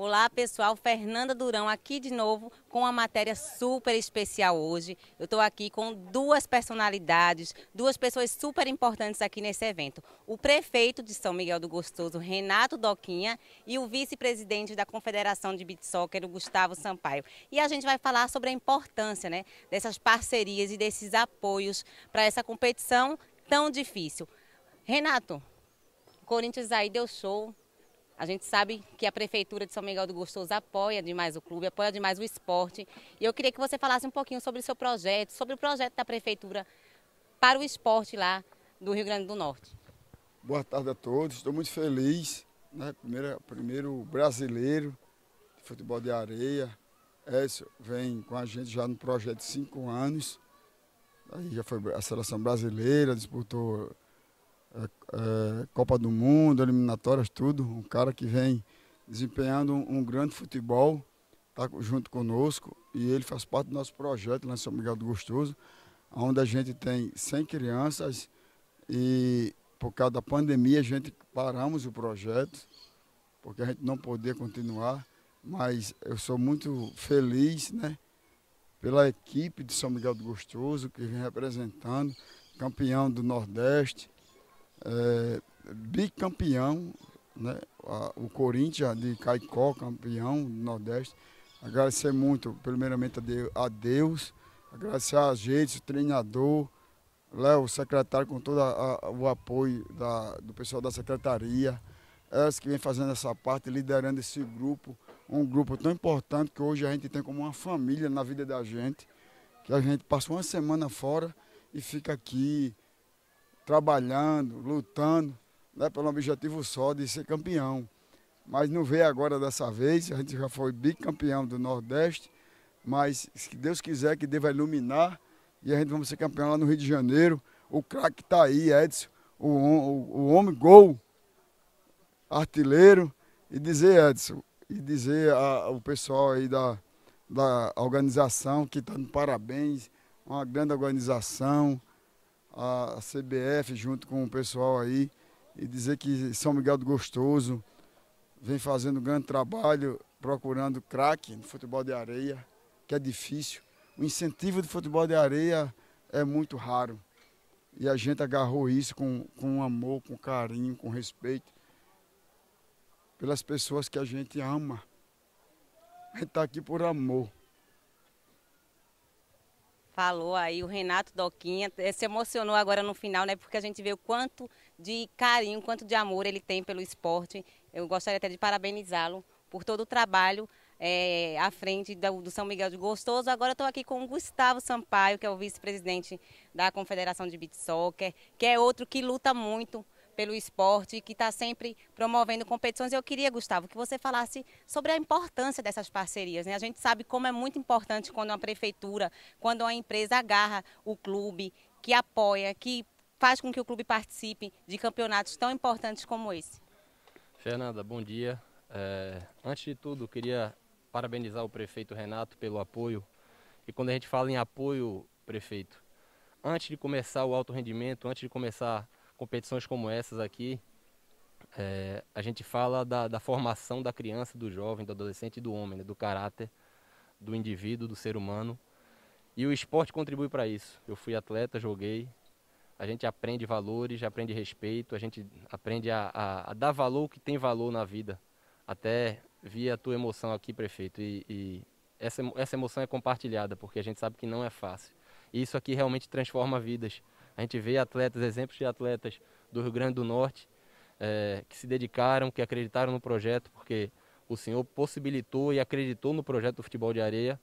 Olá pessoal, Fernanda Durão aqui de novo com uma matéria super especial hoje. Eu estou aqui com duas personalidades, duas pessoas super importantes aqui nesse evento. O prefeito de São Miguel do Gostoso, Renato Doquinha, e o vice-presidente da Confederação de Beat Soccer, o Gustavo Sampaio. E a gente vai falar sobre a importância né, dessas parcerias e desses apoios para essa competição tão difícil. Renato, o Corinthians aí deu show, a gente sabe que a Prefeitura de São Miguel do Gostoso apoia demais o clube, apoia demais o esporte. E eu queria que você falasse um pouquinho sobre o seu projeto, sobre o projeto da Prefeitura para o esporte lá do Rio Grande do Norte. Boa tarde a todos, estou muito feliz. Né? Primeiro, primeiro brasileiro de futebol de areia. Écio vem com a gente já no projeto de cinco anos. Aí já foi a seleção brasileira, disputou é, Copa do Mundo, eliminatórias, tudo. Um cara que vem desempenhando um, um grande futebol, está junto conosco e ele faz parte do nosso projeto lá em São Miguel do Gostoso, onde a gente tem 100 crianças e por causa da pandemia a gente paramos o projeto, porque a gente não podia continuar, mas eu sou muito feliz, né? Pela equipe de São Miguel do Gostoso, que vem representando, campeão do Nordeste, é, bicampeão, né? o Corinthians de Caicó, campeão do Nordeste. Agradecer muito, primeiramente, a Deus, agradecer a gente, o treinador, Léo, secretário, com todo a, a, o apoio da, do pessoal da secretaria, elas que vem fazendo essa parte, liderando esse grupo, um grupo tão importante que hoje a gente tem como uma família na vida da gente, que a gente passa uma semana fora e fica aqui trabalhando, lutando, né, pelo objetivo só de ser campeão. Mas não veio agora dessa vez, a gente já foi bicampeão do Nordeste, mas se Deus quiser que Deus vai iluminar e a gente vamos ser campeão lá no Rio de Janeiro. O craque está aí, Edson, o, o, o homem gol, artilheiro, e dizer, Edson, e dizer ao pessoal aí da, da organização que está de parabéns, uma grande organização, a CBF junto com o pessoal aí e dizer que São Miguel do Gostoso vem fazendo um grande trabalho procurando craque no futebol de areia, que é difícil. O incentivo do futebol de areia é muito raro. E a gente agarrou isso com, com amor, com carinho, com respeito pelas pessoas que a gente ama. A gente está aqui por amor falou aí, o Renato Doquinha, eh, se emocionou agora no final, né? Porque a gente vê o quanto de carinho, quanto de amor ele tem pelo esporte. Eu gostaria até de parabenizá-lo por todo o trabalho é, à frente do, do, São Miguel de Gostoso. Agora estou aqui com o Gustavo Sampaio, que é o vice-presidente da Confederação de Beat Soccer, que é outro que luta muito pelo esporte, que está sempre promovendo competições. Eu queria, Gustavo, que você falasse sobre a importância dessas parcerias. Né? A gente sabe como é muito importante quando uma prefeitura, quando uma empresa agarra o clube, que apoia, que faz com que o clube participe de campeonatos tão importantes como esse. Fernanda, bom dia. É, antes de tudo, queria parabenizar o prefeito Renato pelo apoio. E quando a gente fala em apoio, prefeito, antes de começar o alto rendimento, antes de começar competições como essas aqui, é, a gente fala da, da, formação da criança, do jovem, do adolescente e do homem, né, do caráter do indivíduo, do ser humano. E o esporte contribui para isso. Eu fui atleta, joguei. A gente aprende valores, aprende respeito, a gente aprende a, a, a dar valor que tem valor na vida. Até vi a tua emoção aqui, prefeito, e, e essa, essa emoção é compartilhada, porque a gente sabe que não é fácil. E isso aqui realmente transforma vidas. A gente vê atletas, exemplos de atletas do Rio Grande do Norte é, que se dedicaram, que acreditaram no projeto, porque o senhor possibilitou e acreditou no projeto do futebol de areia.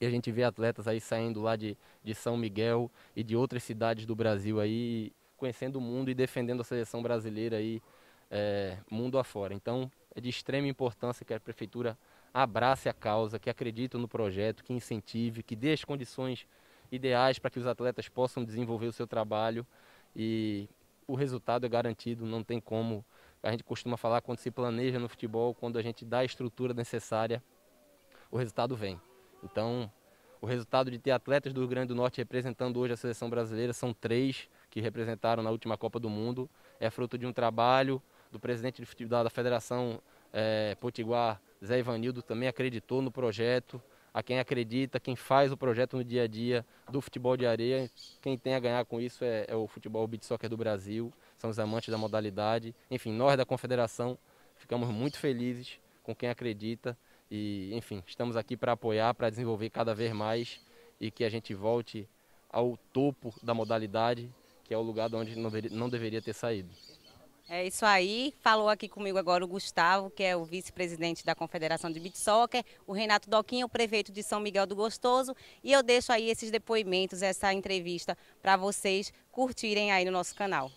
E a gente vê atletas aí saindo lá de, de São Miguel e de outras cidades do Brasil aí, conhecendo o mundo e defendendo a seleção brasileira aí, é, mundo afora. Então, é de extrema importância que a prefeitura abrace a causa, que acredite no projeto, que incentive, que dê as condições ideais para que os atletas possam desenvolver o seu trabalho e o resultado é garantido, não tem como. A gente costuma falar quando se planeja no futebol, quando a gente dá a estrutura necessária, o resultado vem. Então, o resultado de ter atletas do Rio Grande do Norte representando hoje a seleção brasileira são três que representaram na última Copa do Mundo. É fruto de um trabalho do presidente de futebol da Federação é, Potiguar, Zé Ivanildo, também acreditou no projeto a quem acredita, quem faz o projeto no dia a dia do futebol de areia. Quem tem a ganhar com isso é, é o futebol beat soccer do Brasil, são os amantes da modalidade. Enfim, nós da Confederação ficamos muito felizes com quem acredita e, enfim, estamos aqui para apoiar, para desenvolver cada vez mais e que a gente volte ao topo da modalidade, que é o lugar de onde não deveria ter saído. É isso aí. Falou aqui comigo agora o Gustavo, que é o vice-presidente da Confederação de Beach Soccer, o Renato Doquinho, o prefeito de São Miguel do Gostoso. E eu deixo aí esses depoimentos, essa entrevista para vocês curtirem aí no nosso canal.